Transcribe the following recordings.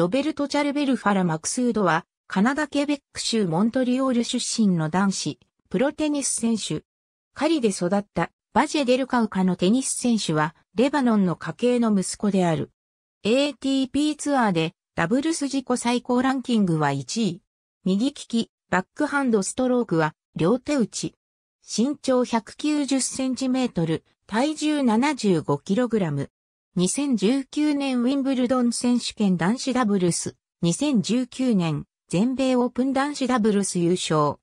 ロベルト・チャルベルファラ・マクスードは、カナダ・ケベック州モントリオール出身の男子、プロテニス選手。カリで育ったバジェ・デルカウカのテニス選手は、レバノンの家系の息子である。ATP ツアーで、ダブルス自己最高ランキングは1位。右利き、バックハンドストロークは、両手打ち。身長190センチメートル、体重75キログラム。2019年ウィンブルドン選手権男子ダブルス、2019年全米オープン男子ダブルス優勝。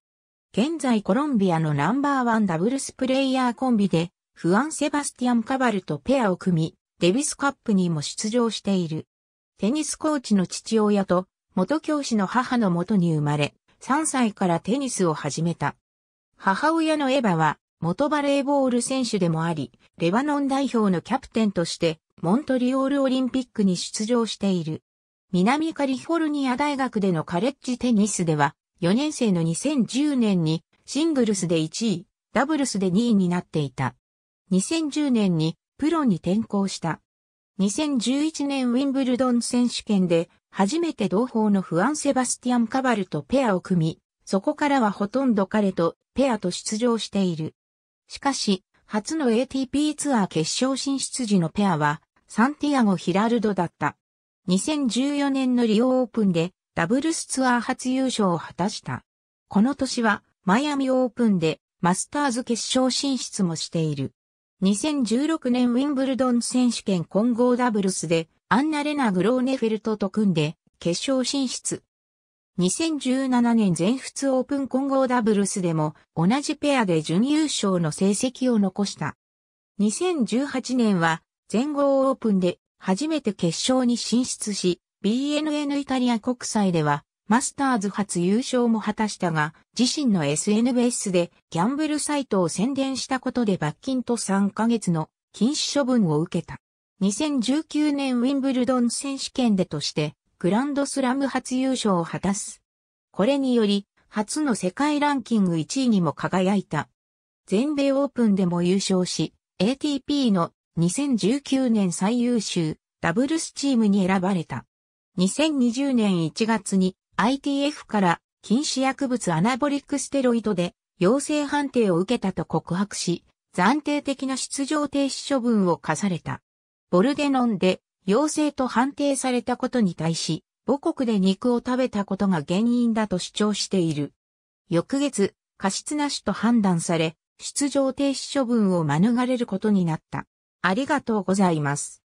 現在コロンビアのナンバーワンダブルスプレイヤーコンビで、フアン・セバスティアン・カバルとペアを組み、デビスカップにも出場している。テニスコーチの父親と、元教師の母のもとに生まれ、3歳からテニスを始めた。母親のエヴァは、元バレーボール選手でもあり、レバノン代表のキャプテンとして、モントリオールオリンピックに出場している。南カリフォルニア大学でのカレッジテニスでは、4年生の2010年にシングルスで1位、ダブルスで2位になっていた。2010年にプロに転向した。2011年ウィンブルドン選手権で初めて同胞のフアン・セバスティアン・カバルとペアを組み、そこからはほとんど彼とペアと出場している。しかし、初の ATP ツアー決勝進出時のペアはサンティアゴ・ヒラルドだった。2014年のリオオープンでダブルスツアー初優勝を果たした。この年はマイアミオープンでマスターズ決勝進出もしている。2016年ウィンブルドン選手権混合ダブルスでアンナ・レナ・グローネフェルトと組んで決勝進出。2017年全仏オープン混合ダブルスでも同じペアで準優勝の成績を残した。2018年は全豪オープンで初めて決勝に進出し、BNN イタリア国際ではマスターズ初優勝も果たしたが、自身の SNS でギャンブルサイトを宣伝したことで罰金と3ヶ月の禁止処分を受けた。2019年ウィンブルドン選手権でとしてグランドスラム初優勝を果たす。これにより、初の世界ランキング1位にも輝いた。全米オープンでも優勝し、ATP の2019年最優秀ダブルスチームに選ばれた。2020年1月に ITF から禁止薬物アナボリックステロイドで陽性判定を受けたと告白し、暫定的な出場停止処分を課された。ボルデノンで陽性と判定されたことに対し、母国で肉を食べたことが原因だと主張している。翌月、過失なしと判断され、出場停止処分を免れることになった。ありがとうございます。